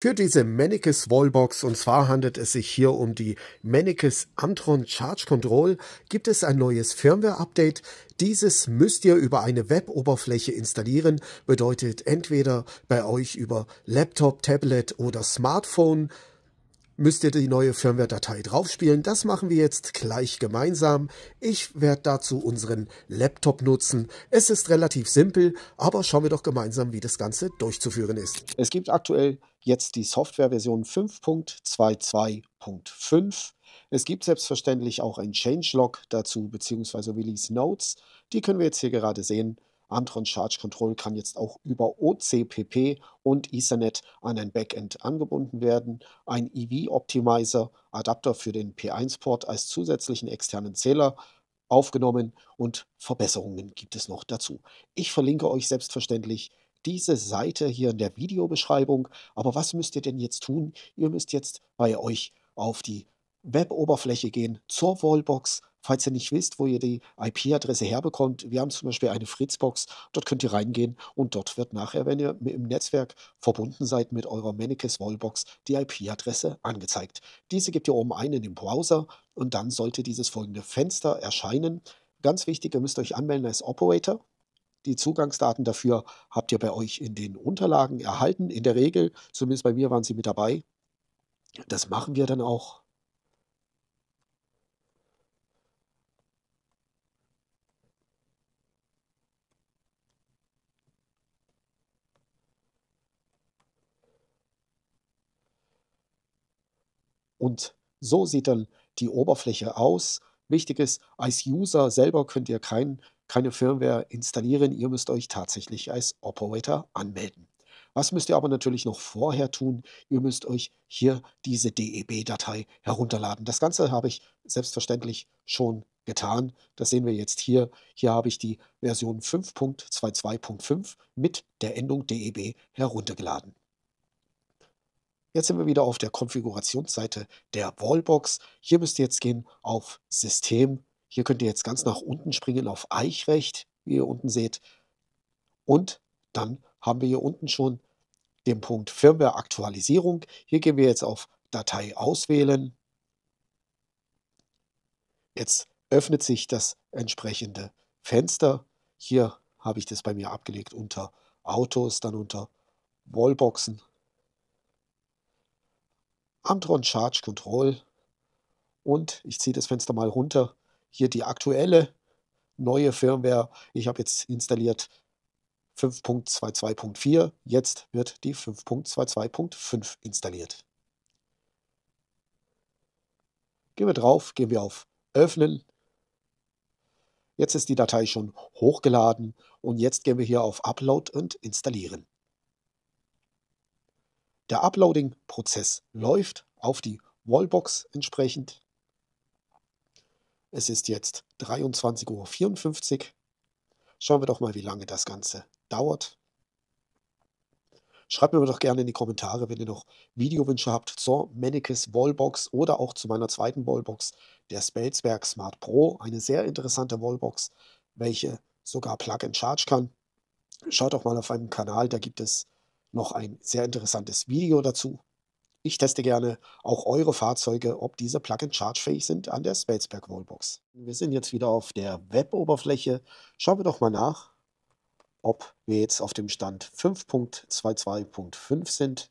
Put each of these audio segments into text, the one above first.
für diese Manicus Wallbox, und zwar handelt es sich hier um die Manicus Amtron Charge Control, gibt es ein neues Firmware-Update. Dieses müsst ihr über eine Web-Oberfläche installieren, bedeutet entweder bei euch über Laptop, Tablet oder Smartphone müsst ihr die neue Firmware-Datei draufspielen. Das machen wir jetzt gleich gemeinsam. Ich werde dazu unseren Laptop nutzen. Es ist relativ simpel, aber schauen wir doch gemeinsam, wie das Ganze durchzuführen ist. Es gibt aktuell jetzt die Softwareversion 5.22.5. Es gibt selbstverständlich auch ein Changelog dazu, beziehungsweise Release Notes. Die können wir jetzt hier gerade sehen. Antron Charge Control kann jetzt auch über OCPP und Ethernet an ein Backend angebunden werden. Ein EV Optimizer, Adapter für den P1-Port als zusätzlichen externen Zähler aufgenommen und Verbesserungen gibt es noch dazu. Ich verlinke euch selbstverständlich diese Seite hier in der Videobeschreibung. Aber was müsst ihr denn jetzt tun? Ihr müsst jetzt bei euch auf die Web-Oberfläche gehen zur Wallbox. Falls ihr nicht wisst, wo ihr die IP-Adresse herbekommt, wir haben zum Beispiel eine Fritzbox, dort könnt ihr reingehen und dort wird nachher, wenn ihr im Netzwerk verbunden seid mit eurer Manicus Wallbox, die IP-Adresse angezeigt. Diese gebt ihr oben ein in den Browser und dann sollte dieses folgende Fenster erscheinen. Ganz wichtig, ihr müsst euch anmelden als Operator. Die Zugangsdaten dafür habt ihr bei euch in den Unterlagen erhalten. In der Regel, zumindest bei mir waren sie mit dabei. Das machen wir dann auch. Und so sieht dann die Oberfläche aus. Wichtig ist, als User selber könnt ihr kein, keine Firmware installieren. Ihr müsst euch tatsächlich als Operator anmelden. Was müsst ihr aber natürlich noch vorher tun? Ihr müsst euch hier diese DEB-Datei herunterladen. Das Ganze habe ich selbstverständlich schon getan. Das sehen wir jetzt hier. Hier habe ich die Version 5.22.5 mit der Endung DEB heruntergeladen. Jetzt sind wir wieder auf der Konfigurationsseite der Wallbox. Hier müsst ihr jetzt gehen auf System. Hier könnt ihr jetzt ganz nach unten springen auf Eichrecht, wie ihr unten seht. Und dann haben wir hier unten schon den Punkt Firmware Aktualisierung. Hier gehen wir jetzt auf Datei auswählen. Jetzt öffnet sich das entsprechende Fenster. Hier habe ich das bei mir abgelegt unter Autos, dann unter Wallboxen Amtron Charge Control. Und ich ziehe das Fenster mal runter. Hier die aktuelle neue Firmware. Ich habe jetzt installiert 5.22.4. Jetzt wird die 5.22.5 installiert. Gehen wir drauf, gehen wir auf Öffnen. Jetzt ist die Datei schon hochgeladen und jetzt gehen wir hier auf Upload und Installieren. Der Uploading-Prozess läuft auf die Wallbox entsprechend. Es ist jetzt 23.54 Uhr. Schauen wir doch mal, wie lange das Ganze dauert. Schreibt mir doch gerne in die Kommentare, wenn ihr noch Videowünsche habt zur Manicus Wallbox oder auch zu meiner zweiten Wallbox, der Spelzberg Smart Pro. Eine sehr interessante Wallbox, welche sogar Plug and Charge kann. Schaut doch mal auf meinem Kanal, da gibt es noch ein sehr interessantes Video dazu. Ich teste gerne auch eure Fahrzeuge, ob diese Plug-and-Charge fähig sind an der Spaceback Wallbox. Wir sind jetzt wieder auf der Web-Oberfläche. Schauen wir doch mal nach, ob wir jetzt auf dem Stand 5.22.5 sind.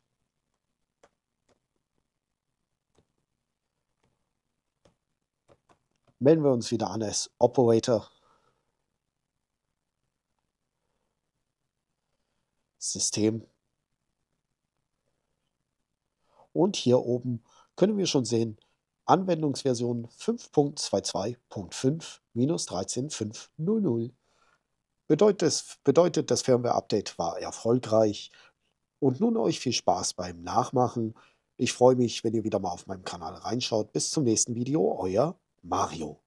Melden wir uns wieder an als Operator. System und hier oben können wir schon sehen, Anwendungsversion 5.22.5-13500. Bedeutet, bedeutet, das Firmware-Update war erfolgreich. Und nun euch viel Spaß beim Nachmachen. Ich freue mich, wenn ihr wieder mal auf meinem Kanal reinschaut. Bis zum nächsten Video, euer Mario.